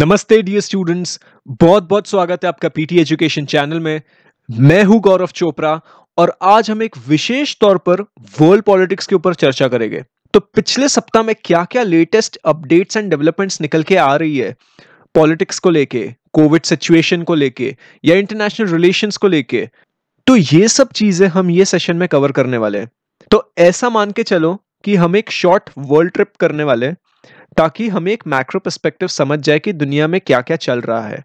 नमस्ते dear students बहुत बहुत स्वागत है आपका पीटी एजुकेशन चैनल में मैं हूं गौरव चोपड़ा और आज हम एक विशेष तौर पर वर्ल्ड पॉलिटिक्स के ऊपर चर्चा करेंगे तो पिछले सप्ताह में क्या क्या लेटेस्ट अपडेट्स एंड डेवलपमेंट्स निकल के आ रही है पॉलिटिक्स को लेके कोविड सिचुएशन को लेके या इंटरनेशनल रिलेशंस को लेके तो ये सब चीजें हम ये सेशन में कवर करने वाले हैं तो ऐसा मान के चलो कि हम एक शॉर्ट वर्ल्ड ट्रिप करने वाले हैं ताकि हमें एक मैक्रो पर्सपेक्टिव समझ जाए कि दुनिया में क्या क्या चल रहा है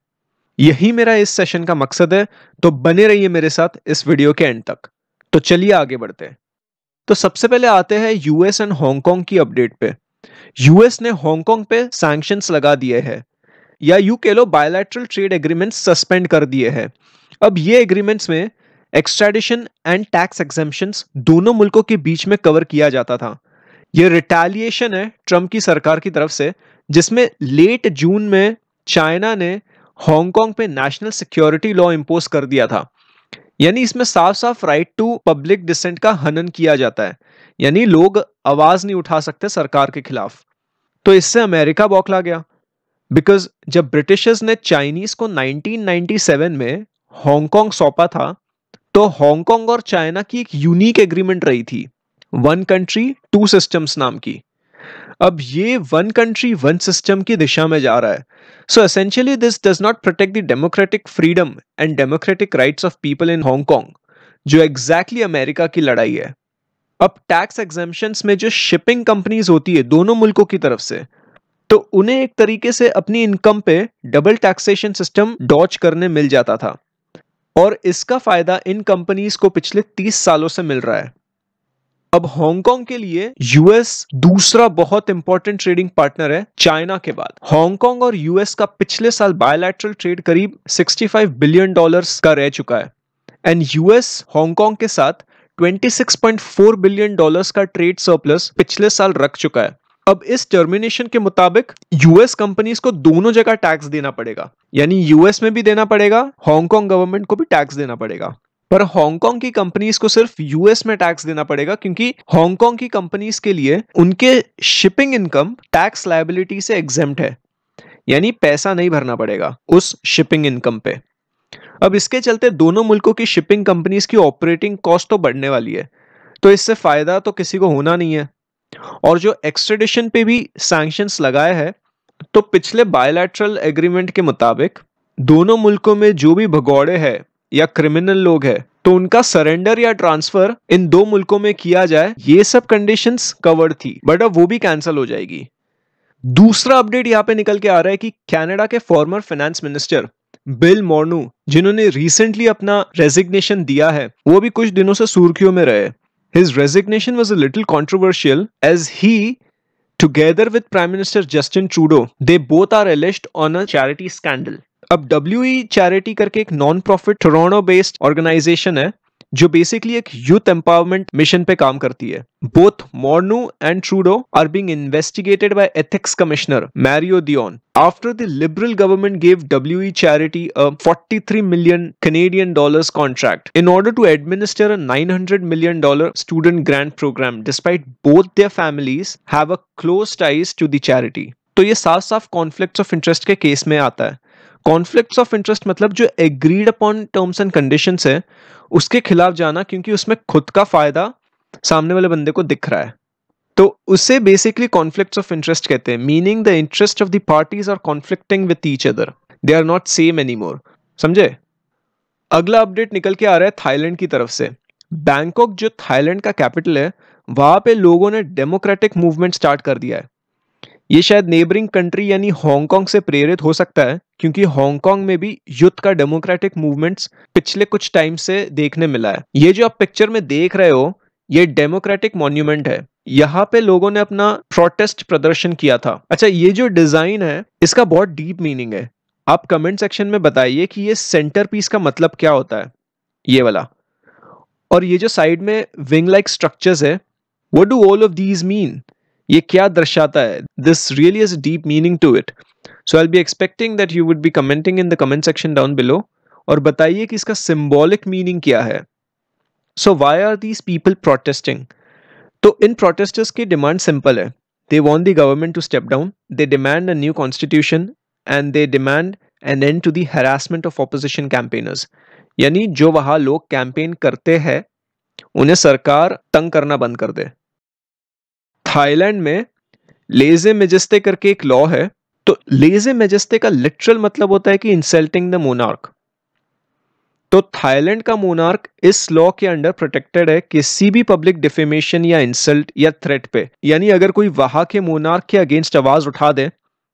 यही मेरा इस सेशन का मकसद है तो बने रहिए मेरे साथ इस वीडियो के एंड तक तो चलिए आगे बढ़ते हैं तो सबसे पहले आते हैं यूएस एंड हांगकांग की अपडेट पे यूएस ने हांगकांग पे सैंक्शन लगा दिए हैं या यू के लो बायोलैट्रल ट्रेड एग्रीमेंट्स सस्पेंड कर दिए हैं अब ये एग्रीमेंट्स में एक्सट्रेडिशन एंड टैक्स एग्जेम्पन्स दोनों मुल्कों के बीच में कवर किया जाता था ये रिटेलिएशन है ट्रम्प की सरकार की तरफ से जिसमें लेट जून में चाइना ने हांगकांग पे नेशनल सिक्योरिटी लॉ इम्पोज कर दिया था यानी इसमें साफ साफ राइट टू पब्लिक डिसेंट का हनन किया जाता है यानी लोग आवाज नहीं उठा सकते सरकार के खिलाफ तो इससे अमेरिका बौखला गया बिकॉज जब ब्रिटिशर्स ने चाइनीज को 1997 में हांगकांग सौंपा था तो हांगकांग और चाइना की एक यूनिक एग्रीमेंट रही थी वन कंट्री टू सिस्टम्स नाम की अब ये वन कंट्री वन सिस्टम की दिशा में जा रहा है so essentially this does not protect the democratic freedom and democratic rights of people in Hong Kong जो एग्जैक्टली exactly अमेरिका की लड़ाई है अब टैक्स एग्जामेशन में जो शिपिंग कंपनीज होती है दोनों मुल्कों की तरफ से तो उन्हें एक तरीके से अपनी इनकम पे डबल टैक्सेशन सिस्टम डॉच करने मिल जाता था और इसका फायदा इन कंपनीज को पिछले 30 सालों से मिल रहा है अब हांगकांग के लिए यूएस दूसरा बहुत इंपॉर्टेंट ट्रेडिंग पार्टनर है चाइना के बाद हांगकांग और यूएस का पिछले साल बायोलैटरल ट्रेड करीब 65 बिलियन डॉलर्स का रह चुका है एंड यूएस हांगकांग के साथ 26.4 बिलियन डॉलर्स का ट्रेड सरप्लस पिछले साल रख चुका है अब इस टर्मिनेशन के मुताबिक यूएस कंपनीज को दोनों जगह टैक्स देना पड़ेगा यानी यूएस में भी देना पड़ेगा हांगकांग गवर्नमेंट को भी टैक्स देना पड़ेगा पर हांगकांग की कंपनीज को सिर्फ यूएस में टैक्स देना पड़ेगा क्योंकि हांगकांग की कंपनीज के लिए उनके शिपिंग इनकम टैक्स लाइबिलिटी से एग्जेम है यानी पैसा नहीं भरना पड़ेगा उस शिपिंग इनकम पे अब इसके चलते दोनों मुल्कों की शिपिंग कंपनीज की ऑपरेटिंग कॉस्ट तो बढ़ने वाली है तो इससे फायदा तो किसी को होना नहीं है और जो एक्सट्रेडिशन पे भी सैंक्शंस लगाए हैं तो पिछले बायोलैट्रल एग्रीमेंट के मुताबिक दोनों मुल्कों में जो भी भगौड़े हैं या क्रिमिनल लोग है तो उनका सरेंडर या ट्रांसफर इन दो मुल्कों में किया जाए ये सब कंडीशंस कवर्ड थी बट अब वो भी कैंसिल हो जाएगी दूसरा अपडेट यहां पे निकल के आ रहा है कि कनाडा के former finance minister Bill Morneau जिन्होंने रिसेंटली अपना रेजिग्नेशन दिया है वो भी कुछ दिनों से सुर्खियों में रहे his resignation was a little controversial as he together with prime minister Justin Trudeau they both are enlisted on a charity scandal अब डब्ल्यू चैरिटी e करके एक non profit Toronto based organisation है जो बेसिकली एक youth empowerment mission पे काम करती है both Morneau and Trudeau are being investigated by ethics commissioner Mario Dion after the Liberal government gave W charity a 43 million Canadian dollars contract in order to administer a 900 million dollar student grant programme despite both their families have close ties to the charity तो ये साफ साफ conflicts of interest के case में आता है conflict of interest मतलब जो agreed upon terms and condition है उसके खिलाफ जाना क्योंकि उसमें खुद का फायदा सामने वाले बंदे को दिख रहा है तो उसे बेसिकली कॉन्फ्लिक्ट ऑफ इंटरेस्ट कहते हैं meaning the interest of the parties are conflicting with each other they are not same any more समझे अगला अपडेट निकल के आ रहा है थाईलैंड की तरफ से बैंकॉक जो थाईलैंड का कैपिटल है वहां पे लोगों ने डेमोक्रेटिक मूवमेंट स्टार्ट कर दिया है ये शायद नेबरिंग कंट्री यानी हांगकांग से प्रेरित हो सकता है क्योंकि हांगकांग में भी युद्ध का डेमोक्रेटिक मूवमेंट्स पिछले कुछ टाइम से देखने मिला है ये जो आप पिक्चर में देख रहे हो ये डेमोक्रेटिक मॉन्यूमेंट है यहाँ पे लोगों ने अपना प्रोटेस्ट प्रदर्शन किया था अच्छा ये जो डिजाइन है इसका बहुत डीप मीनिंग है आप कमेंट सेक्शन में बताइए कि ये सेंटर पीस का मतलब क्या होता है ये वाला और ये जो साइड में विंग लाइक स्ट्रक्चर्स है what do all of these mean ये क्या दर्शाता है this really is deep meaning to it so I be expecting that you would be commenting in the comment section down below और बताइए कि इसका symbolic meaning क्या है so why are these people protesting तो इन प्रोटेस्टर्स की demand simple है they want the government to step down they demand a new constitution and they demand an end to harassment of opposition campaigners यानी जो वहाँ लोग campaign करते हैं उन्हें सरकार तंग करना बंद कर दे थाईलैंड में लेजे मेजस्ते करके एक लॉ है तो लेजे मेजस्ते का लिटरल मतलब होता है कि इंसल्टिंग द मोनार्क तो थाईलैंड का मोनार्क इस लॉ के अंडर प्रोटेक्टेड है किसी भी पब्लिक डिफेमेशन या इंसल्ट या थ्रेट पे यानी अगर कोई वहां के मोनार्क के अगेंस्ट आवाज उठा दे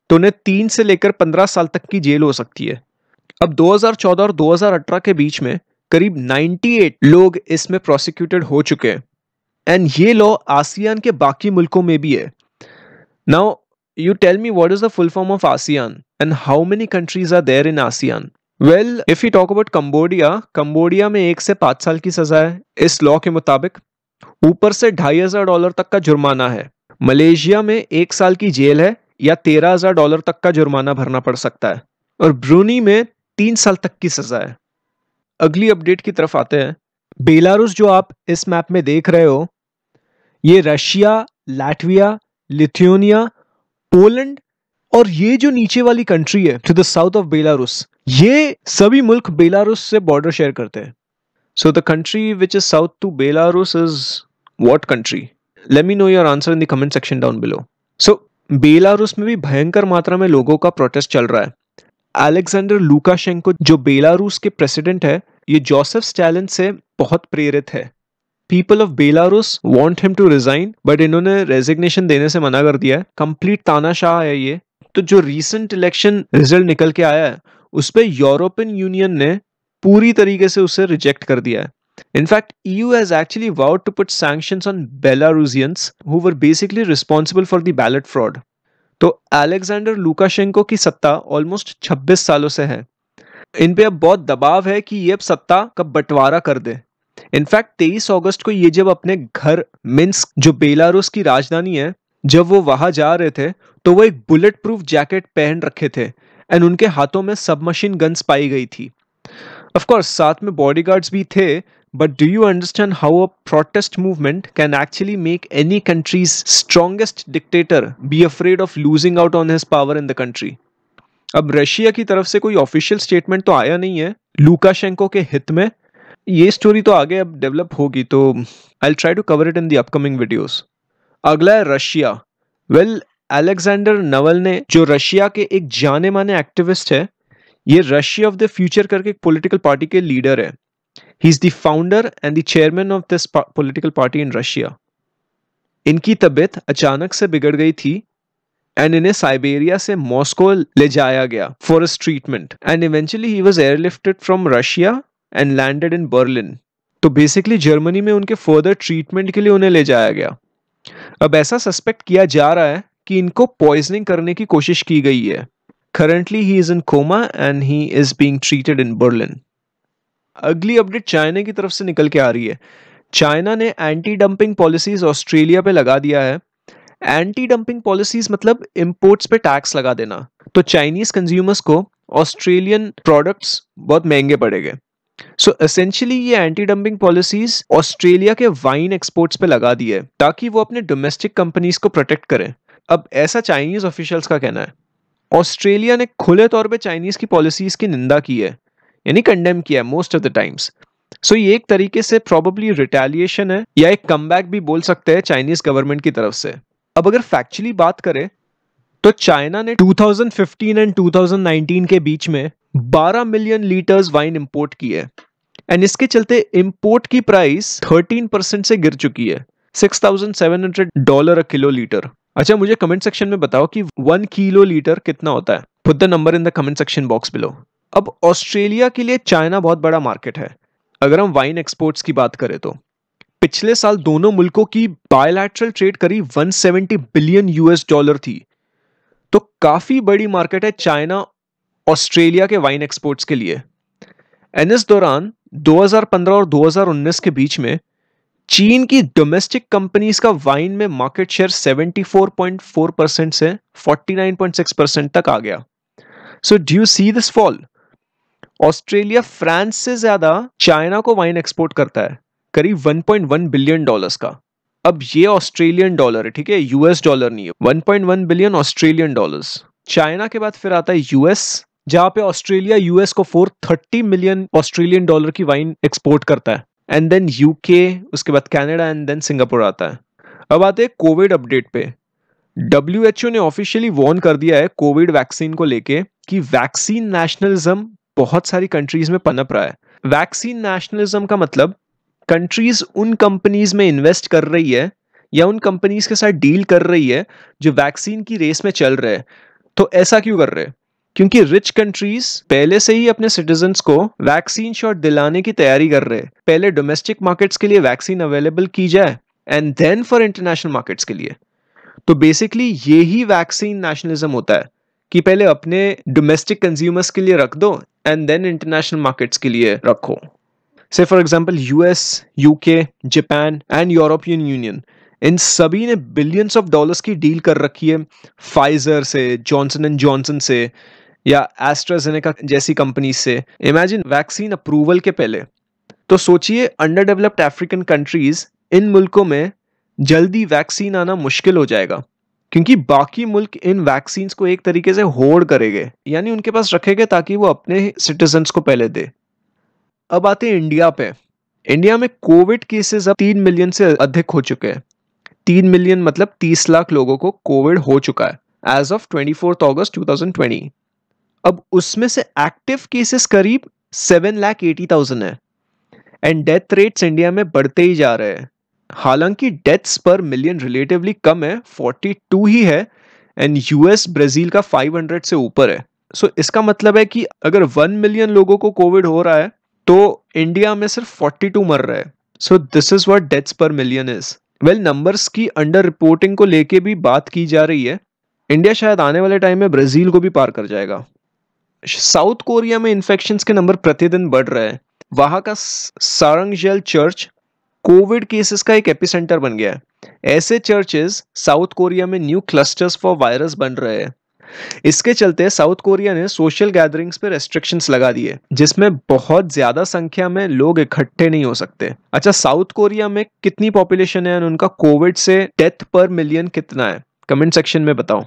तो उन्हें तीन से लेकर पंद्रह साल तक की जेल हो सकती है अब 2014 और 2018 के बीच में करीब 98 लोग इसमें प्रोसिक्यूटेड हो चुके हैं एंड ये लॉ आसियान के बाकी मुल्कों में भी है now you tell me what is the full form of ASEAN and how many countries are there in ASEAN well if you talk about Cambodia Cambodia में एक से पांच साल की सजा है इस लॉ के मुताबिक ऊपर से ढाई हजार डॉलर तक का जुर्माना है मलेशिया में एक साल की जेल है या तेरह हजार डॉलर तक का जुर्माना भरना पड़ सकता है और ब्रूनी में तीन साल तक की सजा है अगली अपडेट की तरफ आते हैं बेलारूस जो आप इस मैप में देख रहे हो ये रशिया लैटविया लिथियोनिया पोलैंड और ये जो नीचे वाली कंट्री है to the south of Belarus ये सभी मुल्क बेलारूस से बॉर्डर शेयर करते हैं so the country which is south to Belarus is what country let me know your answer in the comment section down below so Belarus में भी भयंकर मात्रा में लोगों का प्रोटेस्ट चल रहा है अलेक्जेंडर लुकाशेंको जो बेलारूस के प्रेसिडेंट है ये जोसेफ स्टैलिन से बहुत प्रेरित है people of Belarus want him to resign but इन्होंने रेजिग्नेशन देने से मना कर दिया है कंप्लीट तानाशाह है ये तो जो रिसेंट इलेक्शन रिजल्ट निकल के आया है उस पर यूरोपियन यूनियन ने पूरी तरीके से उसे रिजेक्ट कर दिया है In fact, EU has actually vowed to put sanctions on Belarusians who were basically responsible for the ballot fraud. तो अलेक्जेंडर लुकाशेंको की सत्ता ऑलमोस्ट 26 सालों से है इन पे अब बहुत दबाव है कि ये अब सत्ता का बंटवारा कर दे इनफैक्ट तेईस अगस्त को ये जब अपने घर मिन्स्क जो बेलारूस की राजधानी है जब वो वहां जा रहे थे तो वो एक बुलेट प्रूफ जैकेट पहन रखे थे एंड उनके हाथों में सब मशीन गन्स पाई गई थी ऑफकोर्स साथ में बॉडीगार्ड्स भी थे but do you understand how a protest movement can actually make any countries strongest dictator be afraid of losing out on his power in the country अब रशिया की तरफ से कोई ऑफिशियल स्टेटमेंट तो आया नहीं है लूकाशेंको के हित में ये स्टोरी तो आगे अब डेवलप होगी तो I try to cover it in the upcoming videos अगला है रशिया वेल अलेक्जेंडर नवल ने जो रशिया के एक जाने माने एक्टिविस्ट है ये रशिया ऑफ द फ्यूचर करके एक पोलिटिकल पार्टी के लीडर है he is the founder and the chairman of this political party in Russia इनकी तबीयत अचानक से बिगड़ गई थी एंड इन्हें साइबेरिया से मॉस्को ले जाया गया for treatment and eventually he was airlifted from Russia and landed in Berlin तो बेसिकली जर्मनी में उनके फर्दर ट्रीटमेंट के लिए उन्हें ले जाया गया अब ऐसा सस्पेक्ट किया जा रहा है कि इनको पॉइजनिंग करने की कोशिश की गई है currently he is in coma and he is being treated in Berlin अगली अपडेट चाइना की तरफ से निकल के आ रही है चाइना ने एंटी डंपिंग पॉलिसीज ऑस्ट्रेलिया पे लगा दिया है एंटी डंपिंग पॉलिसीज मतलब इम्पोर्ट्स पे टैक्स लगा देना तो चाइनीज कंज्यूमर्स को ऑस्ट्रेलियन प्रोडक्ट्स बहुत महंगे पड़ेंगे सो so, एसेंशियली ये एंटी डंपिंग पॉलिसीज ऑस्ट्रेलिया के वाइन एक्सपोर्ट्स पे लगा दी है ताकि वो अपने डोमेस्टिक कंपनीज को प्रोटेक्ट करें अब ऐसा चाइनीज ऑफिशियल्स का कहना है ऑस्ट्रेलिया ने खुले तौर पे चाइनीज की पॉलिसीज की निंदा की है यानी कंडेम किया है most of the times so ये एक तरीके से प्रॉबली रिटेलिएशन है या एक कम भी बोल सकते हैं चाइनीज गवर्नमेंट की तरफ से अब अगर फैक्चुअली बात करें तो चाइना ने 2015 एंड 2019 के बीच में 12 मिलियन लीटर्स वाइन इंपोर्ट की है एंड इसके चलते इंपोर्ट की प्राइस 13 परसेंट से गिर चुकी है 6,700 डॉलर अ किलो लीटर अच्छा मुझे कमेंट सेक्शन में बताओ कि वन किलो लीटर कितना होता है put the number in the comment section box below अब ऑस्ट्रेलिया के लिए चाइना बहुत बड़ा मार्केट है अगर हम वाइन एक्सपोर्ट्स की बात करें तो पिछले साल दोनों मुल्कों की बायोलैट्रल ट्रेड करीब 170 बिलियन यूएस डॉलर थी तो काफी बड़ी मार्केट है चाइना ऑस्ट्रेलिया के वाइन एक्सपोर्ट्स के लिए एन इस दौरान 2015 और 2019 के बीच में चीन की डोमेस्टिक कंपनीज का वाइन में मार्केट शेयर 74.4 परसेंट से 49.6 परसेंट तक आ गया so do you see this fall Australia France से ज्यादा चाइना को वाइन एक्सपोर्ट करता है करीब 1.1 बिलियन डॉलर्स का अब ये ऑस्ट्रेलियन डॉलर है ठीक है यूएस डॉलर नहीं है 1.1 बिलियन ऑस्ट्रेलियन डॉलर्स चाइना के बाद फिर आता है यूएस जहां पे ऑस्ट्रेलिया यूएस को four thirty million Australian dollar की वाइन एक्सपोर्ट करता है एंड देन यूके उसके बाद कनाडा एंड देन सिंगापुर आता है अब आते हैं कोविड अपडेट पे डब्ल्यू एच ओ ने ऑफिशियली वॉर्न कर दिया है कोविड वैक्सीन को लेके कि वैक्सीन नेशनलिज्म बहुत सारी कंट्रीज में पनप रहा है वैक्सीन नेशनलिज्म का मतलब कंट्रीज उन कंपनीज में इन्वेस्ट कर रही है या उन कंपनीज के साथ डील कर रही है जो वैक्सीन की रेस में चल रहे हैं तो ऐसा क्यों कर रहे हैं क्योंकि रिच कंट्रीज पहले से ही अपने सिटीजन को वैक्सीन शॉट दिलाने की तैयारी कर रहे हैं पहले डोमेस्टिक मार्केट्स के लिए वैक्सीन अवेलेबल की जाए and then for international markets के लिए तो बेसिकली ये ही वैक्सीन नेशनलिज्म होता है कि पहले अपने डोमेस्टिक कंज्यूमर्स के लिए रख दो एंड देन इंटरनेशनल मार्केट्स के लिए रखो से for example US UK Japan and European Union इन सभी ने बिलियंस ऑफ डॉलर्स की डील कर रखी है फाइजर से जॉनसन एंड जॉनसन से या एस्ट्राजेनेका जैसी कंपनी से इमेजिन वैक्सीन अप्रूवल के पहले तो सोचिए अंडर डेवलप्ड अफ्रीकन कंट्रीज इन मुल्कों में जल्दी वैक्सीन आना मुश्किल हो जाएगा क्योंकि बाकी मुल्क इन वैक्सीन को एक तरीके से होल्ड करेंगे यानी उनके पास रखेंगे ताकि वो अपने सिटीजन को पहले दे अब आते हैं इंडिया पे इंडिया में कोविड केसेस अब तीन मिलियन से अधिक हो चुके हैं तीन मिलियन मतलब तीस लाख लोगों को कोविड हो चुका है as of twenty fourth August two thousand twenty अब उसमें से एक्टिव केसेस करीब सेवन लाख एटी थाउजेंड है एंड डेथ रेट्स इंडिया में बढ़ते ही जा रहे हैं हालांकि डेथ्स पर मिलियन रिलेटिवली कम है फोर्टी टू ही है एंड यूएस ब्राज़ील का फाइव हंड्रेड से ऊपर है सो so, इसका मतलब है कि अगर वन मिलियन लोगों को कोविड हो रहा है तो इंडिया में सिर्फ फोर्टी टू मर रहे हैं so this is what deaths per million is well numbers की अंडर रिपोर्टिंग को लेके भी बात की जा रही है इंडिया शायद आने वाले टाइम में ब्राज़ील को भी पार कर जाएगा साउथ कोरिया में इन्फेक्शन के नंबर प्रतिदिन बढ़ रहे हैं वहां का सारंग चर्च कोविड केसेस का एक एपिसेंटर बन गया है ऐसे चर्चेस साउथ कोरिया में न्यू क्लस्टर्स फॉर वायरस बन रहे हैं इसके चलते साउथ कोरिया ने सोशल गैदरिंग्स पे रेस्ट्रिक्शंस लगा दिए जिसमें बहुत ज्यादा संख्या में लोग इकट्ठे नहीं हो सकते अच्छा साउथ कोरिया में कितनी पॉपुलेशन है और उनका कोविड से डेथ पर मिलियन कितना है कमेंट सेक्शन में बताओ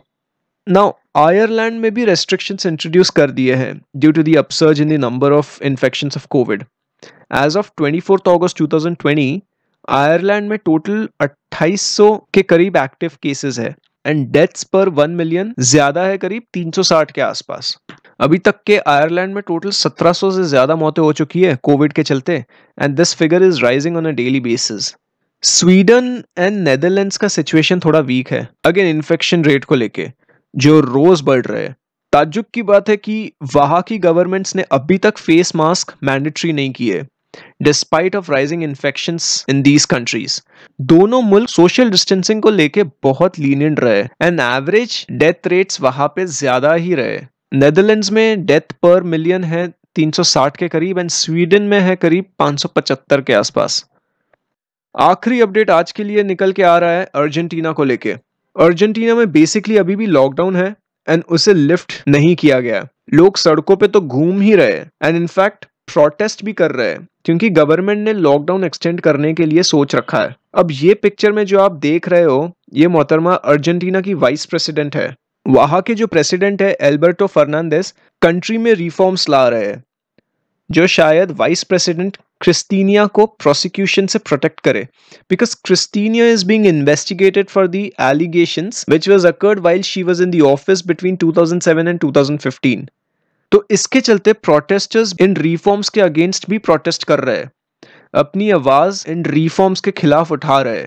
नाउ आयरलैंड में भी रेस्ट्रिक्शंस इंट्रोड्यूस कर दिए हैं due to the upsurge in the number of infection of COVID as of twenty fourth August two thousand twenty Ireland में टोटल 2800 के करीब एक्टिव केसेस है and deaths per one million ज्यादा है करीब 360 के आसपास अभी तक के आयरलैंड में टोटल 1700 से ज्यादा मौतें हो चुकी है कोविड के चलते and this figure is rising on a daily basis Sweden and Netherlands का सिचुएशन थोड़ा वीक है अगेन इन्फेक्शन रेट को लेके जो रोज बढ़ रहे ताजुक की बात है कि वहां की गवर्नमेंट्स ने अभी तक फेस मास्क मैंडेटरी नहीं किए despite of rising infection in these countries दोनों मुल्क सोशल डिस्टेंसिंग को लेके बहुत लीनियंट रहे एंड एवरेज डेथ रेट्स वहां पे ज्यादा ही रहे नेदरलैंड्स में डेथ पर मिलियन है 360 के करीब एंड स्वीडन में है करीब 575 के आसपास आखिरी अपडेट आज के लिए निकल के आ रहा है अर्जेंटीना को लेके अर्जेंटीना में बेसिकली अभी भी लॉकडाउन है एंड उसे लिफ्ट नहीं किया गया लोग सड़कों पे तो घूम ही रहे एंड इनफैक्ट प्रोटेस्ट भी कर रहे हैं क्योंकि गवर्नमेंट ने लॉकडाउन एक्सटेंड करने के लिए सोच रखा है अब ये पिक्चर में जो आप देख रहे हो ये मोहतरमा अर्जेंटीना की वाइस प्रेसिडेंट है वहां के जो प्रेसिडेंट है एल्बर्टो फर्नांडेस कंट्री में रिफॉर्म्स ला रहे हैं जो शायद वाइस प्रेसिडेंट क्रिस्टीनिया को प्रोसिक्यूशन से प्रोटेक्ट करे because Cristina is being investigated for the allegation which was occurred while she was in office between 2007 and 2015 तो इसके चलते प्रोटेस्टर्स इन रिफॉर्म्स के अगेंस्ट भी प्रोटेस्ट कर रहे हैं अपनी आवाज इन रिफॉर्म्स के खिलाफ उठा रहे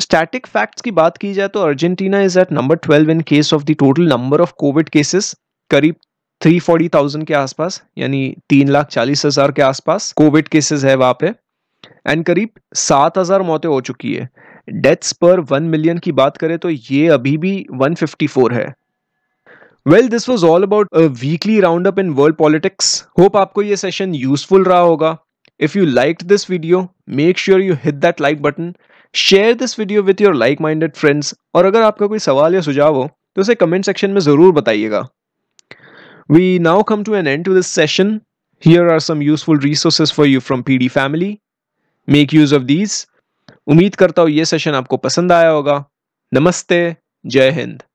स्टैटिक फैक्ट्स की बात की जाए तो Argentina is at number twelve in case of the total number of COVID cases करीब थ्री फोर्टी थाउजेंड के आसपास यानी तीन लाख चालीस हजार के आसपास कोविड केसेस है वहां पे एंड करीब सात हजार मौतें हो चुकी है डेथ्स पर वन मिलियन की बात करें तो ये अभी भी वन फिफ्टी फोर है well this was all about weekly round up in world politics hope आपको ये सेशन यूजफुल रहा होगा if you like this video make sure you hit that like button share this video with your like minded friends और अगर आपका कोई सवाल या सुझाव हो तो उसे कमेंट सेक्शन में ज़रूर बताइएगा We now come to an end to this session. Here are some useful resources for you from PD family. Make use of these. उम्मीद करता हूँ session आपको pasand आया होगा नमस्ते जय